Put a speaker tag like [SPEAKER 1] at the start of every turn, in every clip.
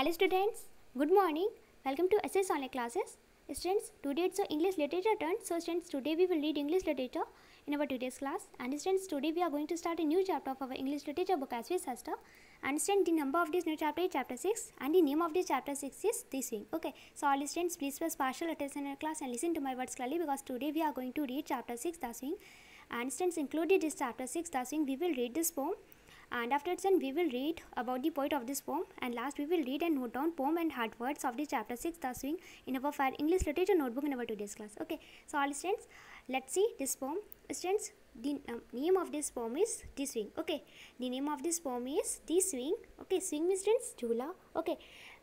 [SPEAKER 1] Hello students, good morning. Welcome to SS Online Classes. Students, today it's a English literature turn. So students, today we will read English literature in our today's class. And students, today we are going to start a new chapter of our English literature book as we Shastra. And students, the number of this new chapter is chapter 6 and the name of this chapter 6 is This Wing. Okay, so all students, please pay partial attention in class and listen to my words clearly because today we are going to read chapter 6 This Wing. And students, included this chapter 6 This Wing, we will read this poem and after then we will read about the poet of this poem and last we will read and note down poem and hard words of the chapter 6 the swing in our fire english literature notebook in our today's class okay so all students let's see this poem students the um, name of this poem is the swing okay the name of this poem is the swing okay swing means students jula okay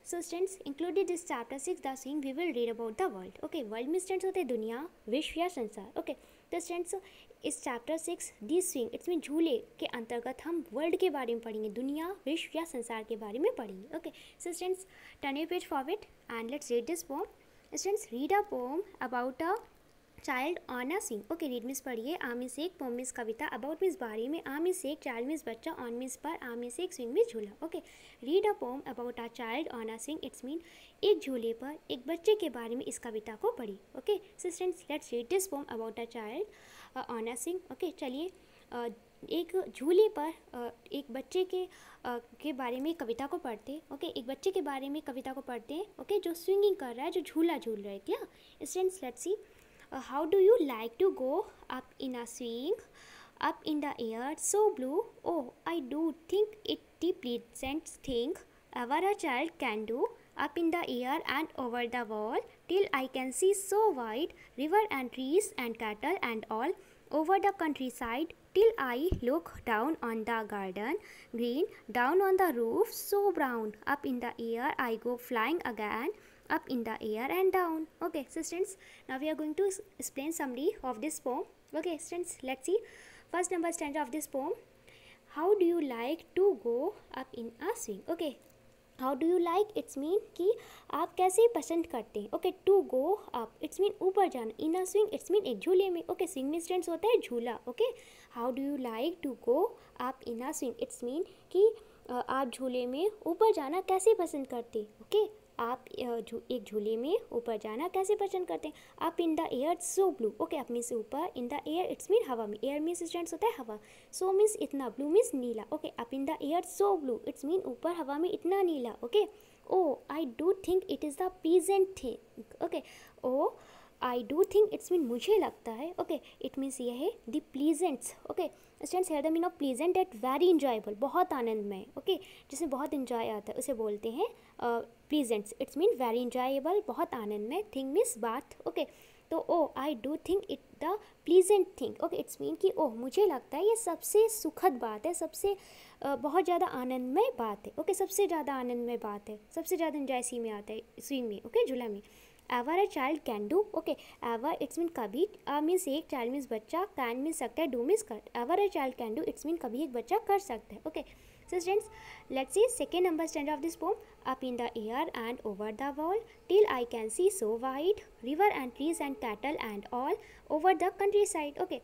[SPEAKER 1] so students included this chapter 6 the swing we will read about the world okay world means students होते दुनिया विश्व sansar. okay तो students इस chapter six the swing it's में झूले के अंतर्गत हम वर्ल्ड के बारे में पढ़ेंगे दुनिया विश्व या संसार के बारे में पढ़ेंगे okay so students turn page forward and let's read this poem students read a poem about a child on a swing okay read means पढ़िए आम इज एक पोम मिस कविता अबाउट मिस बारी में आम इज एक child means बच्चा on means पर a is एक swing means झूला okay read a poem about a child on a swing it's mean एक झूले पर एक बच्चे के बारे में इस कविता को पढ़ी okay students let's read this poem about a child on a swing okay चलिए एक झूले पर एक बच्चे के के बारे में कविता को पढ़ते ओके एक बच्चे के बारे में कविता को पढ़ते हैं ओके जो स्विंगिंग कर रहा है जो झूला झूल रहा है क्या students let's see uh, how do you like to go up in a swing up in the air so blue oh i do think it deeply pleasant thing ever a child can do up in the air and over the wall till i can see so wide river and trees and cattle and all over the countryside till I look down on the garden green, down on the roof so brown. Up in the air I go flying again up in the air and down okay so students now we are going to explain summary of this poem okay students let's see first number stanza of this poem how do you like to go up in a swing okay how do you like it's mean कि आप कैसे पसंद करते हैं okay to go up it's mean ऊपर जाना in a swing it's mean एक झूले में ओके स्विंग में स्टेंट्स होता है झूला okay how do you like to go up in a swing it's mean कि आप झूले में ऊपर जाना कैसे पसंद करते ओके आप एक झूले में ऊपर जाना कैसे पसंद करते हैं up in the air so blue okay up means ऊपर in the air it's mean हवा में एयर मीन्स स्टूडेंट्स होता है हवा सो मीन्स इतना ब्लू मीन्स नीला okay up in the air so blue it's mean ऊपर हवा में इतना नीला okay oh I do think it is the pleasant thing okay oh I do think it's mean मुझे लगता है ओके इट मीन्स ये है the pleasants okay students here the mean of pleasant at very enjoyable बहुत आनंदमय okay okay? जिसमें बहुत enjoy आता है उसे बोलते हैं pleasants it's mean very enjoyable बहुत आनंदमय थिंग मीन्स बात ओके तो oh I do think it the pleasant thing okay it's mean कि ओह oh, मुझे लगता है ये सबसे सुखद बात है सबसे बहुत ज़्यादा आनंदमय बात है ओके सबसे ज़्यादा आनंदमय बात है सबसे ज़्यादा इंजॉय सी में आता है स्विम में ओके झूला में ever a child can do okay ever it's mean कभी आ मीन्स एक चाइल्ड मीन्स बच्चा कैन मीन सकता है डू मीन्स कर ever a child can do it's mean कभी एक बच्चा कर सकता है okay okay. So students, let's see second number stanza of this poem. Up in the air and over the wall, till I can see so wide, river and trees and cattle and all, over the countryside. Okay.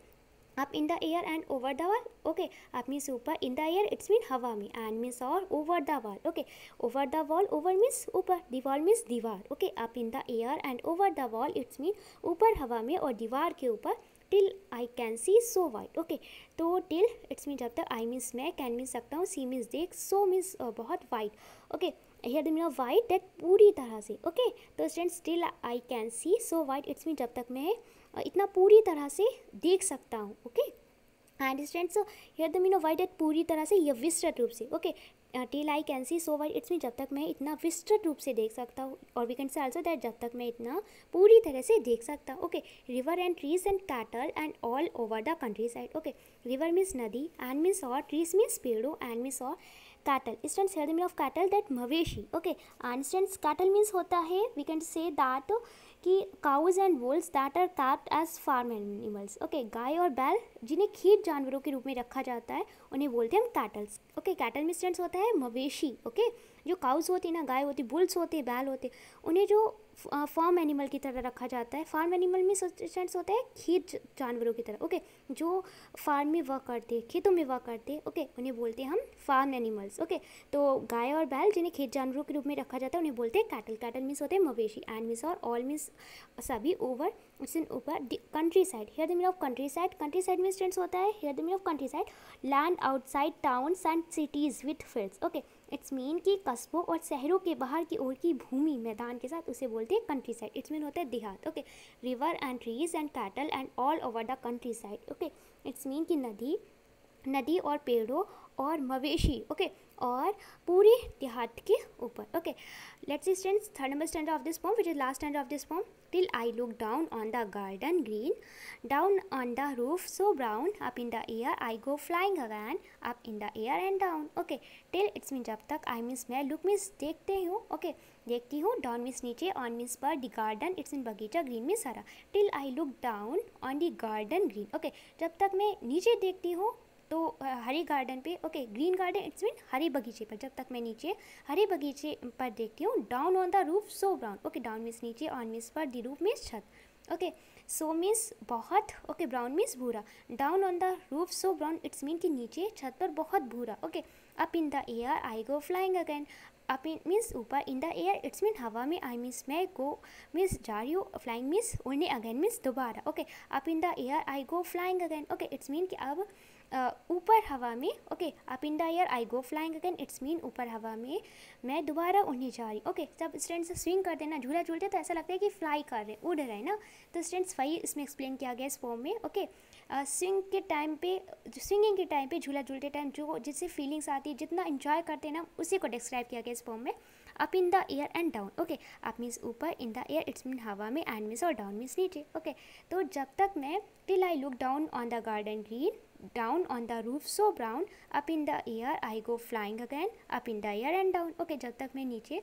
[SPEAKER 1] Up in the air and over the wall. Okay. Up means upar. In the air, it's mean hawa me. And means or over the wall. Okay. Over the wall. Over means upar. Diwar means diwar. Okay. Up in the air and over the wall, it's mean upar hawa me or diwar ke upar. Till I can see so white okay तो till it's mean जब तक I means मैं can mean सकता हूँ see means देख so means बहुत white okay here दिन white that पूरी तरह से ओके तो students still I can see so white it's mean जब तक मैं इतना पूरी तरह से देख सकता हूँ okay okay? And students here the mean white at पूरी तरह से यविष्ट रूप से okay till I can see so white it's mean जब तक मैं इतना विस्तृत रूप से देख सकता हूँ और we can say also that जब तक मैं इतना पूरी तरह से देख सकता हूँ okay river and trees and cattle and all over the countryside okay river means नदी एंड मीन्स और ट्रीज मीन्स पेड़ों एंड मीन्स और cattle stand here the mean of cattle that मवेशी okay and stand cattle means होता है we can say that कि cows and bulls that are kept as farm animals okay गाय और बैल जिन्हें खीर जानवरों के रूप में रखा जाता है उन्हें बोलते हैं हम कैटल्स ओके कैटल में होता है मवेशी ओके okay? जो काउज होती है ना गाय होती बुल्स होते बैल होते उन्हें जो फार्म एनिमल की तरह रखा जाता है फार्म एनिमल में होते होता है खेत जानवरों की तरह ओके जो फार्म में वर्क करते हैं खेतों में वर्क करते हैं ओके उन्हें बोलते हैं हम फार्म एनिमल्स ओके तो गाय और बैल जिन्हें खेत जानवरों के रूप में रखा जाता है उन्हें बोलते हैं कैटल कैटल मीन्स होते हैं मवेशी एंड मीस और ऑल मीन्स सभी ओवर इट्स इन ऊपर countryside here the mean of countryside countryside में स्टेंट्स होता है here the mean of countryside land outside towns and cities with fields okay it's mean कि कस्बों और शहरों के बाहर की ओर की भूमि मैदान के साथ उसे बोलते हैं कंट्री साइड इट्स मीन होता है देहात okay river and trees and cattle and all over the countryside okay it's mean कि नदी नदी और पेड़ों और मवेशी ओके okay? और पूरे देहात के ऊपर okay let's stand third number standard of this form which is last standard of this form till I look down on the garden green, down on the roof so brown, up in the air I go flying again, up in the air and down. Okay, till it's mean जब तक I miss मैं look means देखते हूँ okay देखती हूँ down means नीचे on means पर the garden it's mean बगीचा green means हरा till I look down on the garden green. Okay, जब तक मैं नीचे देखती हूँ तो हरी गार्डन पे okay green garden it's mean हरे बगीचे पर जब तक मैं नीचे हरे बगीचे पर देखती हूँ down on the roof so brown okay down means नीचे ऑन मीन्स पर दी रूफ मीन्स छत ओके सो मीन्स बहुत ओके ब्राउन मीन्स भूरा down on the roof so brown it's mean कि नीचे छत पर बहुत भूरा okay up in the air I go flying again up in means ऊपर in the air it's mean हवा में आई मीन्स मैं गो मीन्स जा रही हूँ फ्लाइंग मीन्स उड़ने अगेन मीन्स दोबारा okay up in the air I go flying again okay it's mean कि अब ऊपर uh, हवा में okay up in the air I go flying again it's mean ऊपर हवा में मैं दोबारा उड़ने जा रही ओके okay, जब स्टूडेंट्स स्विंग करते ना झूला झूलते तो ऐसा लगता है कि फ्लाई कर रहे उड़ रहे हैं ना तो स्टूडेंट्स वही इसमें एक्सप्लेन किया गया इस फॉर्म में ओके स्विंग के टाइम पे स्विंगिंग के टाइम पे झूला झूलते टाइम जो जिससे फीलिंग्स आती है जितना इन्जॉय करते हैं ना उसी को डिस्क्राइब किया गया इस फॉर्म में up in the air and down okay up means ऊपर in the air it's mean हवा में एंड मीन्स और डाउन मीन्स नीचे ओके तो जब तक मैं till I look down on the garden green down on the roof so brown up in the air I go flying again up in the air and down okay जब तक मैं नीचे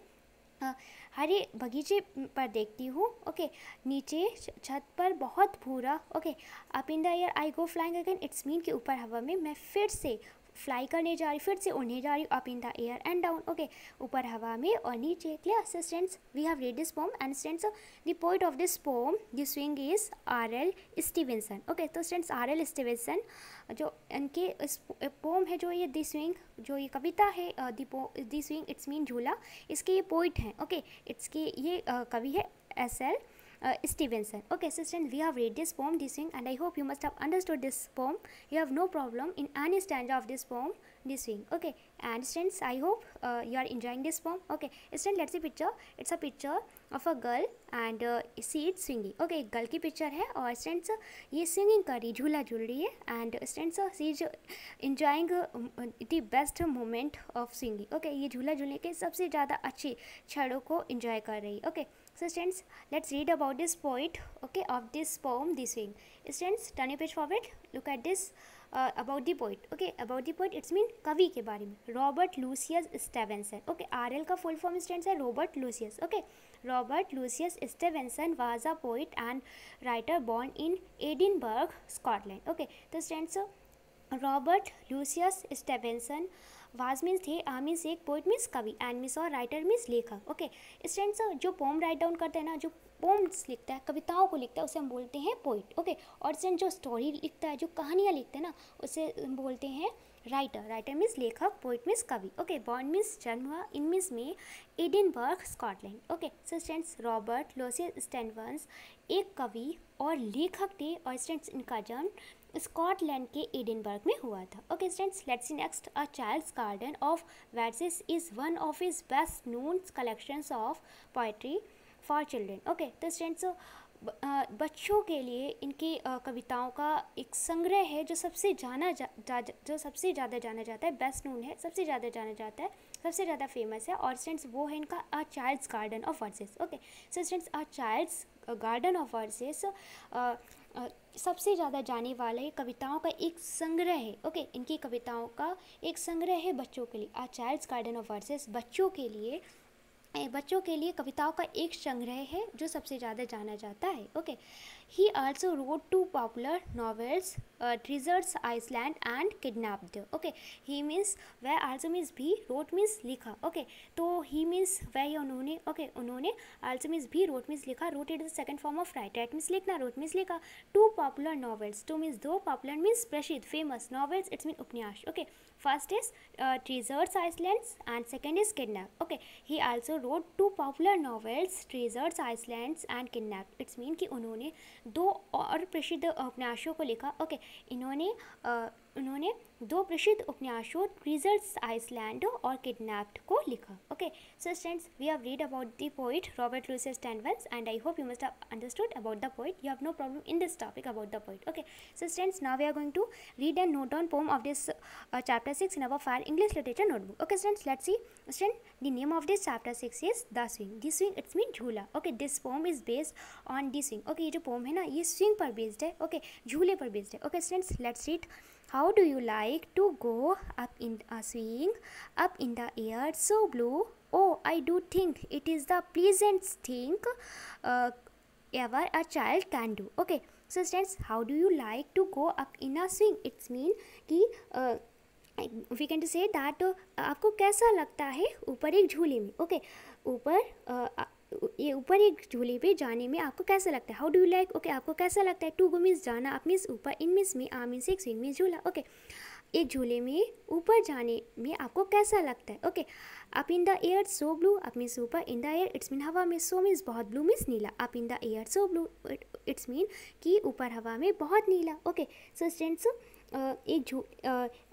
[SPEAKER 1] हरे बगीचे पर देखती हूँ ओके नीचे छत पर बहुत भूरा okay up in the air I go flying again it's mean के ऊपर हवा में मैं फिर से फ्लाई करने जा रही फिर से उड़ने जा रही up in the air and down okay ऊपर हवा में और नीचे clear so students we have read this poem and students the poet of this poem the swing is R L Stevenson okay तो स्टूडेंट्स आर एल स्टीवेंसन जो इनके इस pome है जो ये द स्विंग जो ये कविता है द स्विंग इट्स मीन झूला इसके ये पोइट हैं ओके इट्स के ये कवि है S L uh, Stevenson. Okay, students, we have read this poem, this wing, and I hope you must have understood this poem. You have no problem in any stanza of this poem, this wing. Okay, and students, I hope uh, you are enjoying this poem. Okay, students, let's see picture. It's a picture of a girl and uh, see it swinging. Okay, girl की picture है और students ये swinging कर रही झूला झूल रही है and students she is enjoying the best moment of swinging. Okay, ये झूला झूलने के सबसे ज़्यादा अच्छी क्षणों को enjoy कर रही है. Okay. So students, let's read about this point, okay, of this poem, this wing. Students, turn your page forward, look at this uh, about the poet, okay, about the poet, it's mean कवि के बारे में Robert Lucius Stevenson okay R L का full form students है Robert Lucius okay Robert Lucius Stevenson was a poet and writer born in Edinburgh Scotland okay तो students Robert Lucius Stevenson was means थे a means एक poet means कवि and means और writer means लेखक okay students जो poem write down करते हैं ना जो पोम्स लिखता है कविताओं को लिखता है उसे हम बोलते हैं पोइट ओके और स्टेंट जो स्टोरी लिखता है जो कहानियाँ लिखते हैं ना उसे बोलते हैं राइटर राइटर मीन्स लेखक पोइट मीन्स कवि ओके बॉर्न मीन्स जन्म हुआ इन मीन्स में Edinburgh Scotland okay so students Robert Lucius Stevenson एक कवि और लेखक थे और स्टेंट्स इनका जन्म स्कॉटलैंड के एडिनबर्ग में हुआ था okay students let's see next a child's garden of verses is one of his best known collections of poetry for children okay तो स्टेंट्स बच्चों के लिए इनकी कविताओं का एक संग्रह है जो सबसे जाना जा, जा जो सबसे ज़्यादा जाना जाता है बेस्ट नोन है सबसे ज़्यादा जाना जाता है सबसे ज़्यादा फेमस है और स्टेंट्स वो है इनका a child's garden of verses okay so students a child's garden of verses सबसे ज़्यादा जाने वाले कविताओं का एक संग्रह है ओके इनकी कविताओं का एक संग्रह है बच्चों के लिए a child's garden of verses बच्चों के लिए बच्चों के लिए कविताओं का एक संग्रह है जो सबसे ज़्यादा जाना जाता है okay he also wrote two popular novels treasures island and kidnapped okay he means वह आल्सो मीन्स भी रोड मीन्स लिखा ओके okay. तो ही मीन्स वह ही उन्होंने ओके okay, उन्होंने आल्सो मीन्स भी रोड मीन्स लिखा wrote it the second form of write write means लिखना रोट मीन्स लिखा two popular novels two means दो पॉपुलर मीन्स प्रसिद्ध फेमस नॉवेल्स इट्स मीन उपन्यास okay okay. First is uh, Treasure's Islands and second is Kidnap. Okay, he also wrote two popular novels Treasure's Islands and Kidnap. It's mean कि उन्होंने दो और प्रसिद्ध उपन्यासों को लिखा okay, इन्होंने uh, उन्होंने दो प्रसिद्ध उपन्यासों रिजल्ट आइसलैंड और किडनैप्ड को लिखा okay so students we have read about the poet Robert Louis Stevenson and I hope you must have understood about the poet you have no problem in this topic about the poet okay so students now we are going to read and note on poem of this chapter six in our fair English literature notebook okay students let see stand the name of this chapter six is the swing this swing it's mean झूला okay this poem is based on this swing okay ये जो pome है ना ये swing पर based है okay झूले पर बेस्ड है okay students let's read How do you like to go up in a swing, up in the air, so blue? Oh, I do think it is the pleasant thing uh, ever a child can do. Okay, so students, how do you like to go up in a swing? It's mean कि uh, we can say that आपको कैसा लगता है ऊपर एक झूले में okay okay, ऊपर ये ऊपर एक झूले पे जाने में आपको कैसा लगता है how do you like okay आपको कैसा लगता है टू गो मीन्स जाना अप मीन्स ऊपर इन मीन्स में आ मीन्स एक स्विंग मीन्स झूला ओके एक झूले में ऊपर जाने में आपको कैसा लगता है okay up in the air so blue up means ऊपर in the air it's mean हवा में सो मीन्स बहुत ब्लू मीन्स नीला up in the air so blue it's mean कि ऊपर हवा में बहुत नीला ओके सो स्टेंट्स एक झू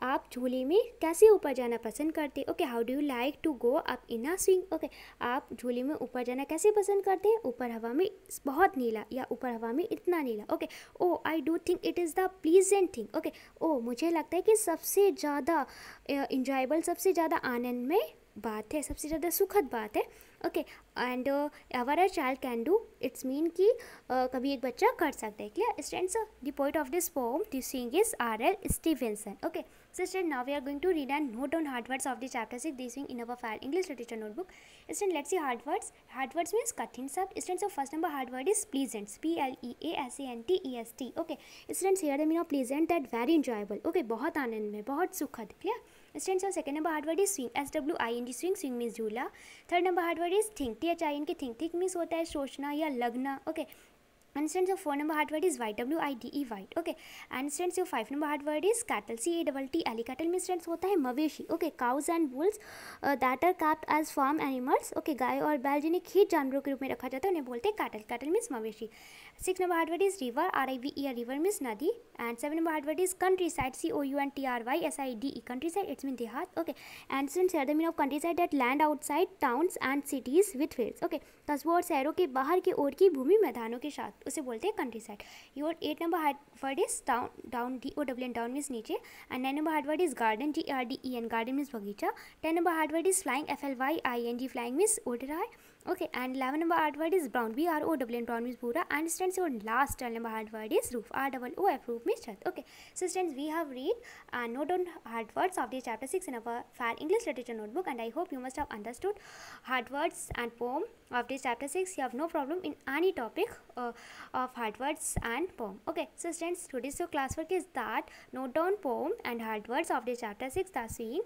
[SPEAKER 1] आप झूले में कैसे ऊपर जाना पसंद करते okay how do you like to go up in a swing okay आप झूले में ऊपर जाना कैसे पसंद करते हैं ऊपर हवा में बहुत नीला या ऊपर हवा में इतना नीला okay oh I don't think it is the pleasant thing okay oh oh, मुझे लगता है कि सबसे ज़्यादा इंजॉयबल सबसे ज़्यादा आनंद में बात है सबसे ज़्यादा सुखद बात है okay and our are child can do it's mean कि uh, कभी एक बच्चा कर सकता है clear stand the point of this poem this sing is R L Stevenson okay Sister, now we are going to read and note down hard words of the chapter 6 this being in our file English literature notebook. Students, let's see hard words. Hard words means cutting sub. Students, so first number hard word is pleasant. P L E A S A N T E S T. Okay. Students, here the meaning of pleasant that very enjoyable. Okay, बहुत आनंद में, बहुत सुखद. Clear? Students, so second number hard word is swing. S W I N G swing. Swing means झूला. Third number hard word is think. T H I N K think. Think means होता है सोचना या लगना. Okay. And students, your four number hard word is Y-W-I-D-E, white. Okay. And students, your five number hard word is cattle, C-A-T-T-L-E. Cattle में students होता है मवेशी. Okay. Cows and bulls uh, that are kept as farm animals. Okay. गाय और बैल जिन्हें खेत जानवरों के रूप में रखा जाता है उन्हें बोलते हैं कैटल. कैटल मीन्स मवेशी. Six number hard word is river R I V E R river means नदी and seven number hard word is countryside C O U N T R Y S I D E countryside it's mean देहात okay and seven say the mean of countryside at land outside towns and cities with fields okay कस्बों और शहरों के बाहर की ओर की भूमि मैदानों के साथ उसे बोलते हैं countryside your eight number hard word is town down D O W N down means नीचे and nine number hard word is garden G R D E N garden means बगीचा ten number hard word is flying F L Y I N G flying means उड़ रहा है Okay, and 11 number hard word is brown. B R O W N brown means pura. And students, your last 12 number hard word is roof. R double O F roof means chat. Okay, so students, we have read and uh, note down hard words of this chapter 6 in our fair English literature notebook. And I hope you must have understood hard words and poem of this chapter 6. You have no problem in any topic uh, of hard words and poem. Okay, so students, today's your classwork is that note down poem and hard words of this chapter 6 That's seeing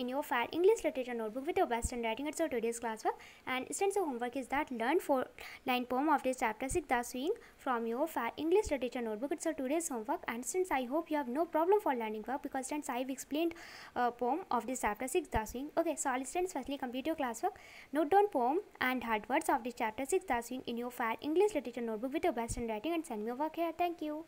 [SPEAKER 1] in your FAD English Literature Notebook with your best handwriting. It's our today's class And and students' homework is that learn four line poem of this chapter 6 the swing from your FAD English Literature Notebook. It's our today's homework and since I hope you have no problem for learning work because since I've explained uh, poem of this chapter 6 the swing. Okay so all students firstly complete your classwork. Note down poem and hard words of this chapter 6 the swing in your FAD English Literature Notebook with your best handwriting and send me your work here. Thank you.